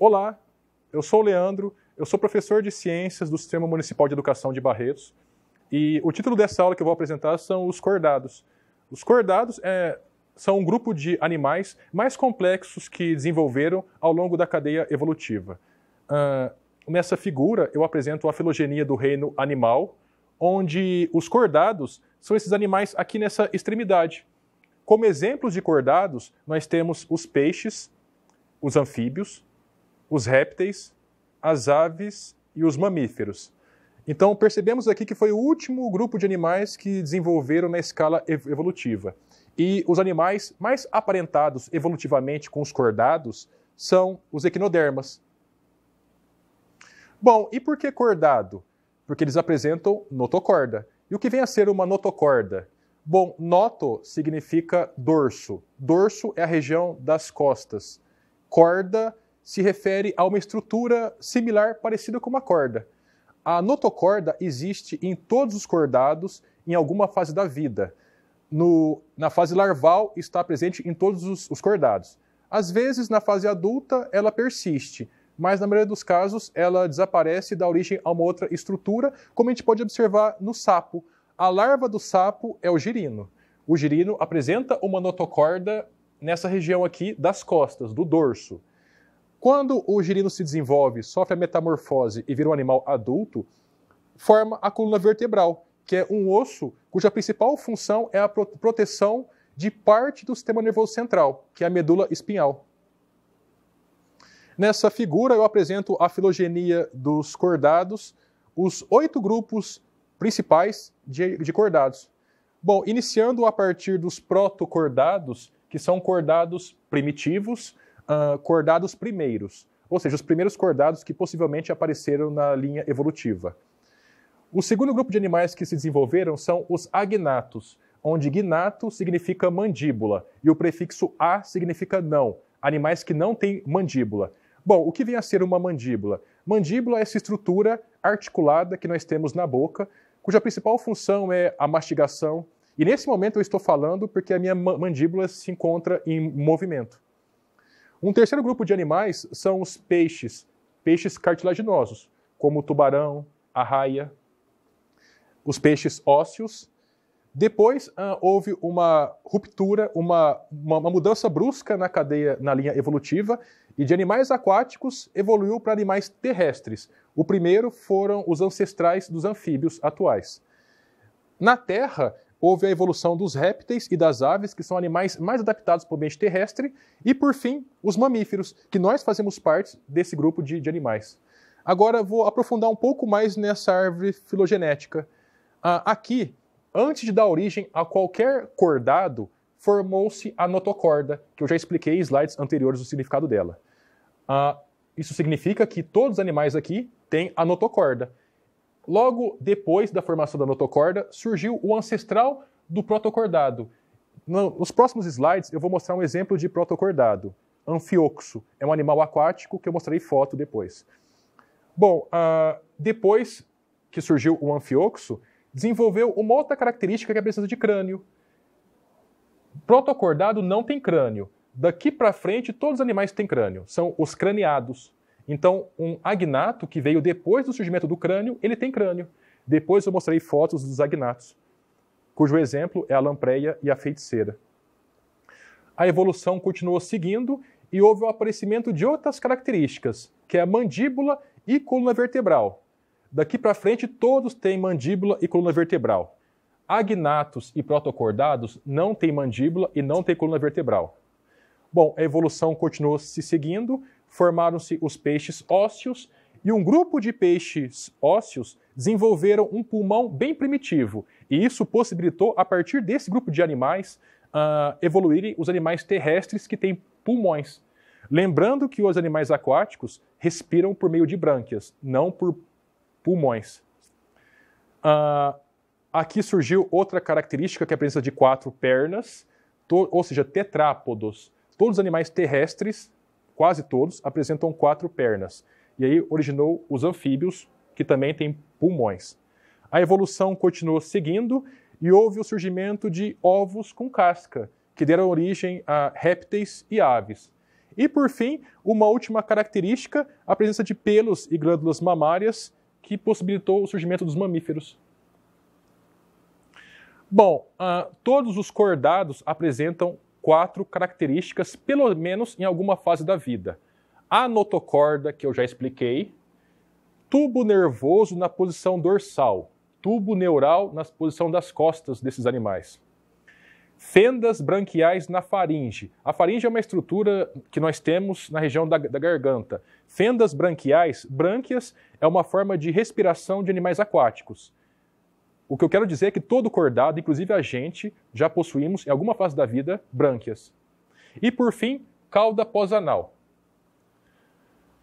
Olá, eu sou o Leandro, eu sou professor de Ciências do Sistema Municipal de Educação de Barretos e o título dessa aula que eu vou apresentar são os cordados. Os cordados é, são um grupo de animais mais complexos que desenvolveram ao longo da cadeia evolutiva. Uh, nessa figura, eu apresento a filogenia do reino animal, onde os cordados são esses animais aqui nessa extremidade. Como exemplos de cordados, nós temos os peixes, os anfíbios, os répteis, as aves e os mamíferos. Então, percebemos aqui que foi o último grupo de animais que desenvolveram na escala evolutiva. E os animais mais aparentados evolutivamente com os cordados são os equinodermas. Bom, e por que cordado? Porque eles apresentam notocorda. E o que vem a ser uma notocorda? Bom, noto significa dorso. Dorso é a região das costas. Corda se refere a uma estrutura similar, parecida com uma corda. A notocorda existe em todos os cordados em alguma fase da vida. No, na fase larval, está presente em todos os, os cordados. Às vezes, na fase adulta, ela persiste, mas na maioria dos casos ela desaparece e dá origem a uma outra estrutura, como a gente pode observar no sapo. A larva do sapo é o girino. O girino apresenta uma notocorda nessa região aqui das costas, do dorso. Quando o girino se desenvolve, sofre a metamorfose e vira um animal adulto, forma a coluna vertebral, que é um osso cuja principal função é a proteção de parte do sistema nervoso central, que é a medula espinhal. Nessa figura, eu apresento a filogenia dos cordados, os oito grupos principais de, de cordados. Bom, iniciando a partir dos protocordados, que são cordados primitivos, uh, cordados primeiros, ou seja, os primeiros cordados que possivelmente apareceram na linha evolutiva. O segundo grupo de animais que se desenvolveram são os agnatos, onde gnato significa mandíbula e o prefixo a significa não, animais que não têm mandíbula. Bom, o que vem a ser uma mandíbula? Mandíbula é essa estrutura articulada que nós temos na boca, cuja principal função é a mastigação. E nesse momento eu estou falando porque a minha mandíbula se encontra em movimento. Um terceiro grupo de animais são os peixes, peixes cartilaginosos, como o tubarão, a raia, os peixes ósseos. Depois ah, houve uma ruptura, uma, uma, uma mudança brusca na cadeia, na linha evolutiva, e de animais aquáticos evoluiu para animais terrestres. O primeiro foram os ancestrais dos anfíbios atuais. Na Terra, houve a evolução dos répteis e das aves, que são animais mais adaptados para o ambiente terrestre, e por fim, os mamíferos, que nós fazemos parte desse grupo de, de animais. Agora vou aprofundar um pouco mais nessa árvore filogenética. Ah, aqui, antes de dar origem a qualquer cordado, formou-se a notocorda, que eu já expliquei em slides anteriores o significado dela. Ah, isso significa que todos os animais aqui têm a notocorda. Logo depois da formação da notocorda, surgiu o ancestral do protocordado. Nos próximos slides, eu vou mostrar um exemplo de protocordado. Anfioxo é um animal aquático que eu mostrarei foto depois. Bom, uh, depois que surgiu o anfioxo, desenvolveu uma outra característica que é a presença de crânio. Protocordado não tem crânio. Daqui para frente, todos os animais têm crânio. São os craneados. Então, um agnato que veio depois do surgimento do crânio, ele tem crânio. Depois eu mostrei fotos dos agnatos, cujo exemplo é a lampreia e a feiticeira. A evolução continuou seguindo e houve o aparecimento de outras características, que é a mandíbula e coluna vertebral. Daqui para frente, todos têm mandíbula e coluna vertebral. Agnatos e protocordados não têm mandíbula e não têm coluna vertebral. Bom, a evolução continuou se seguindo formaram-se os peixes ósseos e um grupo de peixes ósseos desenvolveram um pulmão bem primitivo. E isso possibilitou, a partir desse grupo de animais, uh, evoluírem os animais terrestres que têm pulmões. Lembrando que os animais aquáticos respiram por meio de brânquias, não por pulmões. Uh, aqui surgiu outra característica, que é a presença de quatro pernas, ou seja, tetrápodos. Todos os animais terrestres quase todos, apresentam quatro pernas. E aí originou os anfíbios, que também têm pulmões. A evolução continuou seguindo e houve o surgimento de ovos com casca, que deram origem a répteis e aves. E por fim, uma última característica, a presença de pelos e glândulas mamárias, que possibilitou o surgimento dos mamíferos. Bom, uh, todos os cordados apresentam quatro características, pelo menos em alguma fase da vida. A notocorda, que eu já expliquei, tubo nervoso na posição dorsal, tubo neural na posição das costas desses animais. Fendas branquiais na faringe. A faringe é uma estrutura que nós temos na região da, da garganta. Fendas branquiais, brânquias, é uma forma de respiração de animais aquáticos. O que eu quero dizer é que todo cordado, inclusive a gente, já possuímos, em alguma fase da vida, brânquias. E por fim, cauda pós-anal.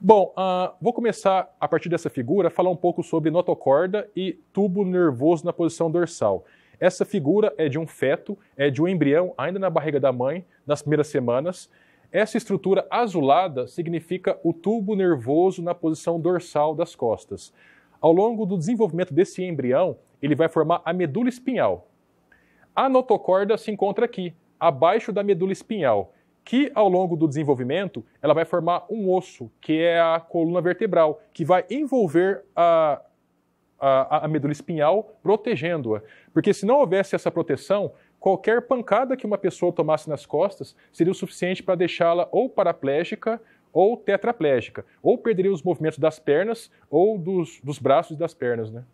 Bom, uh, vou começar a partir dessa figura a falar um pouco sobre notocorda e tubo nervoso na posição dorsal. Essa figura é de um feto, é de um embrião ainda na barriga da mãe, nas primeiras semanas. Essa estrutura azulada significa o tubo nervoso na posição dorsal das costas. Ao longo do desenvolvimento desse embrião, ele vai formar a medula espinhal. A notocorda se encontra aqui, abaixo da medula espinhal, que ao longo do desenvolvimento ela vai formar um osso, que é a coluna vertebral, que vai envolver a, a, a medula espinhal, protegendo-a. Porque se não houvesse essa proteção, qualquer pancada que uma pessoa tomasse nas costas seria o suficiente para deixá-la ou paraplégica ou tetraplégica, ou perderia os movimentos das pernas ou dos, dos braços e das pernas, né?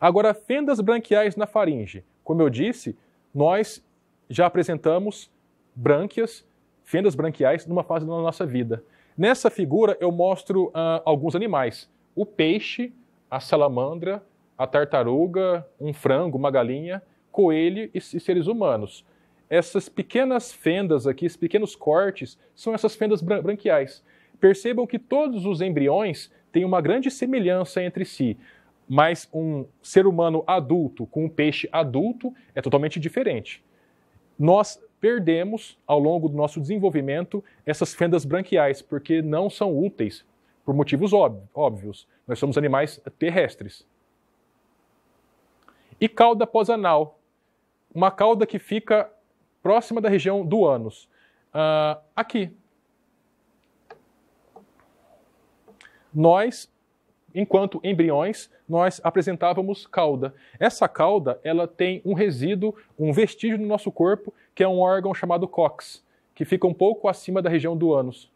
Agora, fendas branquiais na faringe. Como eu disse, nós já apresentamos brânquias, fendas branquiais, numa fase da nossa vida. Nessa figura, eu mostro uh, alguns animais. O peixe, a salamandra, a tartaruga, um frango, uma galinha, coelho e, e seres humanos. Essas pequenas fendas aqui, esses pequenos cortes, são essas fendas bran branquiais. Percebam que todos os embriões têm uma grande semelhança entre si mas um ser humano adulto com um peixe adulto é totalmente diferente. Nós perdemos, ao longo do nosso desenvolvimento, essas fendas branquiais, porque não são úteis, por motivos óbvios. Nós somos animais terrestres. E cauda pós-anal, uma cauda que fica próxima da região do ânus, uh, aqui. Nós enquanto embriões, nós apresentávamos cauda. Essa cauda, ela tem um resíduo, um vestígio no nosso corpo, que é um órgão chamado cox, que fica um pouco acima da região do ânus.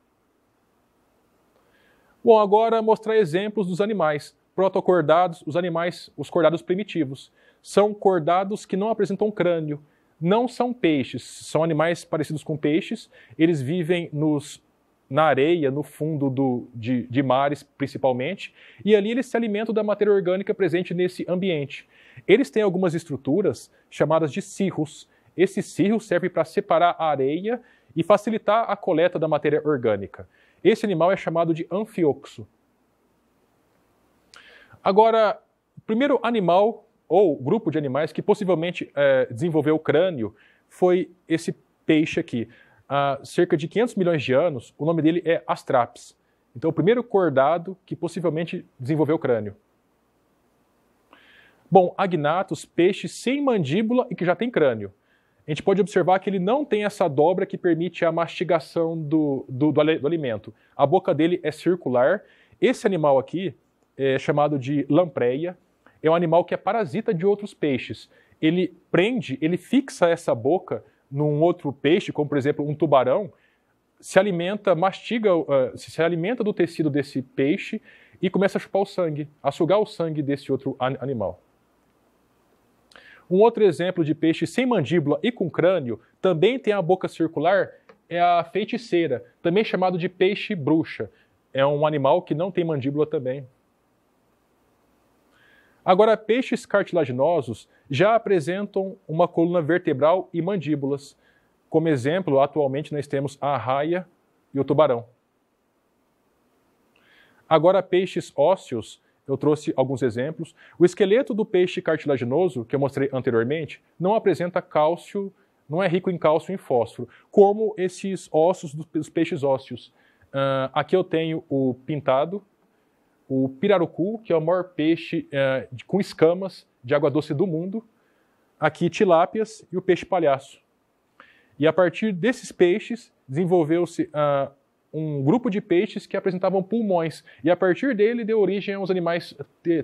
Bom, agora mostrar exemplos dos animais. Protocordados, os animais, os cordados primitivos. São cordados que não apresentam crânio. Não são peixes, são animais parecidos com peixes. Eles vivem nos na areia, no fundo do, de, de mares principalmente, e ali eles se alimentam da matéria orgânica presente nesse ambiente. Eles têm algumas estruturas chamadas de cirros. Esse cirro serve para separar a areia e facilitar a coleta da matéria orgânica. Esse animal é chamado de anfioxo. Agora, o primeiro animal ou grupo de animais que possivelmente é, desenvolveu o crânio foi esse peixe aqui há cerca de 500 milhões de anos, o nome dele é Astraps. Então, é o primeiro cordado que possivelmente desenvolveu o crânio. Bom, agnatos, peixe sem mandíbula e que já tem crânio. A gente pode observar que ele não tem essa dobra que permite a mastigação do, do, do, do alimento. A boca dele é circular. Esse animal aqui é chamado de lampreia. É um animal que é parasita de outros peixes. Ele prende, ele fixa essa boca num outro peixe, como por exemplo um tubarão, se alimenta, mastiga, uh, se alimenta do tecido desse peixe e começa a chupar o sangue, a sugar o sangue desse outro animal. Um outro exemplo de peixe sem mandíbula e com crânio, também tem a boca circular, é a feiticeira, também chamado de peixe bruxa. É um animal que não tem mandíbula também. Agora, peixes cartilaginosos já apresentam uma coluna vertebral e mandíbulas. Como exemplo, atualmente nós temos a arraia e o tubarão. Agora, peixes ósseos, eu trouxe alguns exemplos. O esqueleto do peixe cartilaginoso, que eu mostrei anteriormente, não apresenta cálcio, não é rico em cálcio e fósforo, como esses ossos dos peixes ósseos. Uh, aqui eu tenho o pintado, o pirarucu, que é o maior peixe é, com escamas de água doce do mundo, aqui tilápias e o peixe palhaço. E a partir desses peixes desenvolveu-se uh, um grupo de peixes que apresentavam pulmões, e a partir dele deu origem aos animais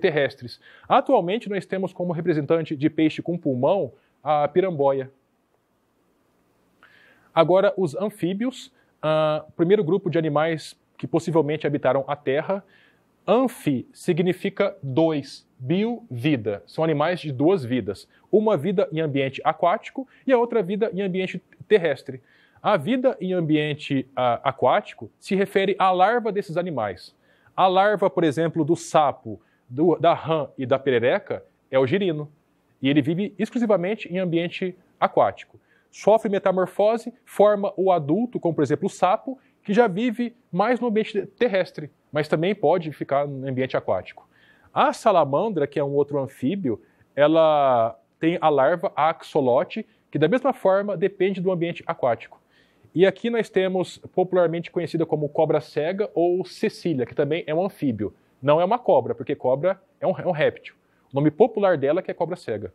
terrestres. Atualmente nós temos como representante de peixe com pulmão a piramboia. Agora, os anfíbios, uh, primeiro grupo de animais que possivelmente habitaram a Terra, Anfi significa dois, bio, vida. São animais de duas vidas. Uma vida em ambiente aquático e a outra vida em ambiente terrestre. A vida em ambiente uh, aquático se refere à larva desses animais. A larva, por exemplo, do sapo, do, da rã e da perereca é o girino. E ele vive exclusivamente em ambiente aquático. Sofre metamorfose, forma o adulto, como por exemplo o sapo, que já vive mais no ambiente terrestre mas também pode ficar no ambiente aquático. A salamandra, que é um outro anfíbio, ela tem a larva a axolote, que da mesma forma depende do ambiente aquático. E aqui nós temos popularmente conhecida como cobra cega ou cecília, que também é um anfíbio. Não é uma cobra, porque cobra é um, é um réptil. O nome popular dela é, é cobra cega.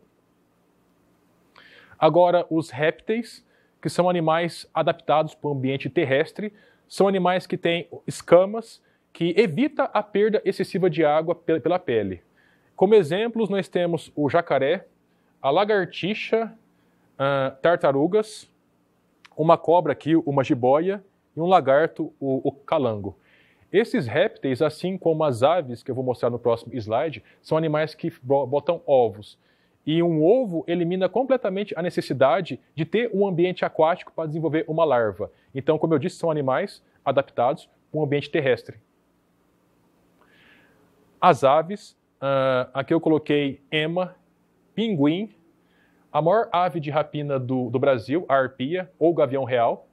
Agora, os répteis, que são animais adaptados para o ambiente terrestre, são animais que têm escamas que evita a perda excessiva de água pela pele. Como exemplos, nós temos o jacaré, a lagartixa, uh, tartarugas, uma cobra aqui, uma jiboia, e um lagarto, o, o calango. Esses répteis, assim como as aves, que eu vou mostrar no próximo slide, são animais que botam ovos. E um ovo elimina completamente a necessidade de ter um ambiente aquático para desenvolver uma larva. Então, como eu disse, são animais adaptados para um ambiente terrestre. As aves, uh, ah, aqui eu coloquei ema, pinguim, a maior ave de rapina do, do Brasil, a arpia ou gavião real,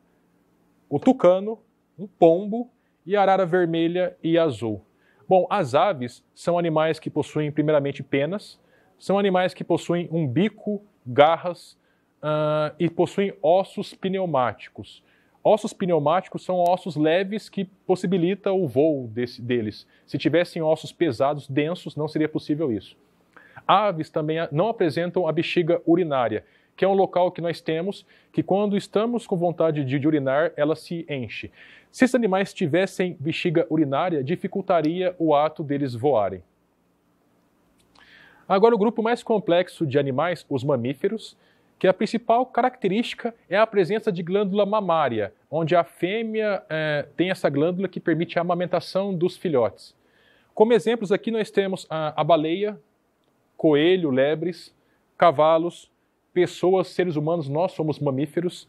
o tucano, um pombo e a arara vermelha e azul. Bom, as aves são animais que possuem primeiramente penas, são animais que possuem um bico, garras uh, e possuem ossos pneumáticos. Ossos pneumáticos são ossos leves que possibilita o voo desse, deles. Se tivessem ossos pesados, densos, não seria possível isso. Aves também não apresentam a bexiga urinária, que é um local que nós temos que quando estamos com vontade de, de urinar, ela se enche. Se esses animais tivessem bexiga urinária, dificultaria o ato deles voarem. Agora, o grupo mais complexo de animais, os mamíferos, que a principal característica é a presença de glândula mamária, onde a fêmea é, tem essa glândula que permite a amamentação dos filhotes. Como exemplos aqui nós temos a, a baleia, coelho, lebres, cavalos, pessoas, seres humanos, nós somos mamíferos,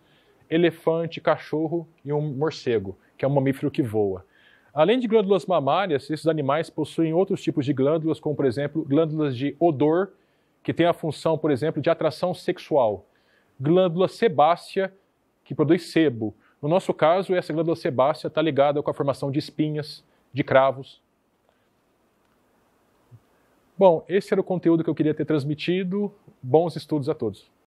elefante, cachorro e um morcego, que é um mamífero que voa. Além de glândulas mamárias, esses animais possuem outros tipos de glândulas, como por exemplo glândulas de odor, que tem a função, por exemplo, de atração sexual. Glândula sebácea, que produz sebo. No nosso caso, essa glândula sebácea está ligada com a formação de espinhas, de cravos. Bom, esse era o conteúdo que eu queria ter transmitido. Bons estudos a todos.